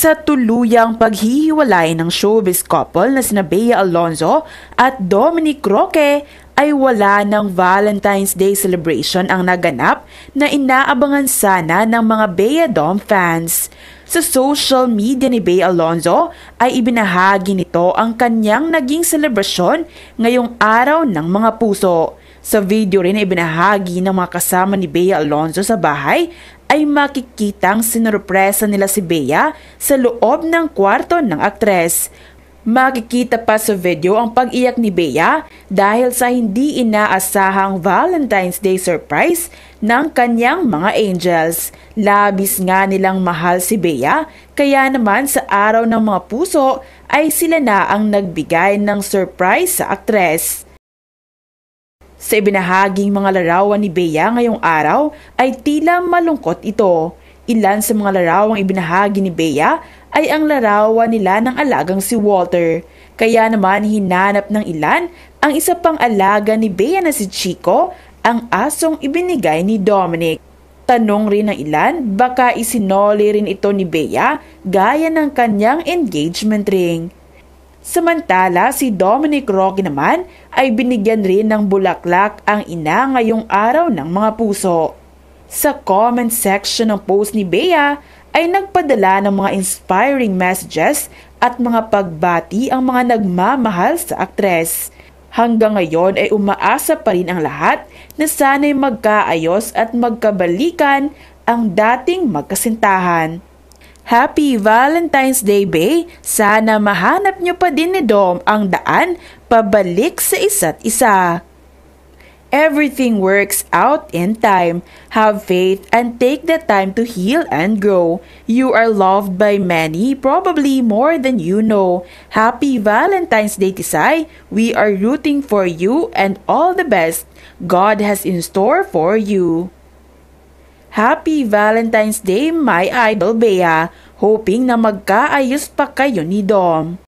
sa tuluyang paghihiwalay ng showbiz couple na sina Bea Alonzo at Dominic Roque ay wala ng Valentine's Day celebration ang naganap na inaabangan sana ng mga Bea Dom fans. Sa social media ni Bea Alonzo ay ibinahagi nito ang kanyang naging selebrasyon ngayong araw ng mga puso. Sa video rin ay ibinahagi ng mga kasama ni Bea Alonzo sa bahay ay makikitang sinurpresa nila si Bea sa loob ng kwarto ng aktres. Makikita pa sa video ang pag-iyak ni Bea dahil sa hindi inaasahang Valentine's Day surprise ng kanyang mga angels. Labis nga nilang mahal si Bea, kaya naman sa araw ng mga puso ay sila na ang nagbigay ng surprise sa aktres. Sa ibinahaging mga larawan ni Bea ngayong araw ay tila malungkot ito. Ilan sa mga larawang ibinahagi ni Bea ay ang larawan nila ng alagang si Walter. Kaya naman hinanap ng ilan ang isa pang alaga ni Bea na si Chico, ang asong ibinigay ni Dominic. Tanong rin ng ilan, baka isinoli rin ito ni Bea gaya ng kanyang engagement ring. Samantala, si Dominic Roque naman ay binigyan rin ng bulaklak ang ina ngayong araw ng mga puso. Sa comment section ng post ni Bea ay nagpadala ng mga inspiring messages at mga pagbati ang mga nagmamahal sa aktres. Hanggang ngayon ay umaasa pa rin ang lahat na sana'y magkaayos at magkabalikan ang dating magkasintahan. Happy Valentine's Day, Bay! Sana mahanap nyo pa din ni Dom ang daan pabalik sa isa't isa. Everything works out in time. Have faith and take the time to heal and grow. You are loved by many, probably more than you know. Happy Valentine's Day, Tisay! We are rooting for you and all the best God has in store for you. Happy Valentine's Day, my idol Bea! Hoping na magkaayos pa kayo ni Dom.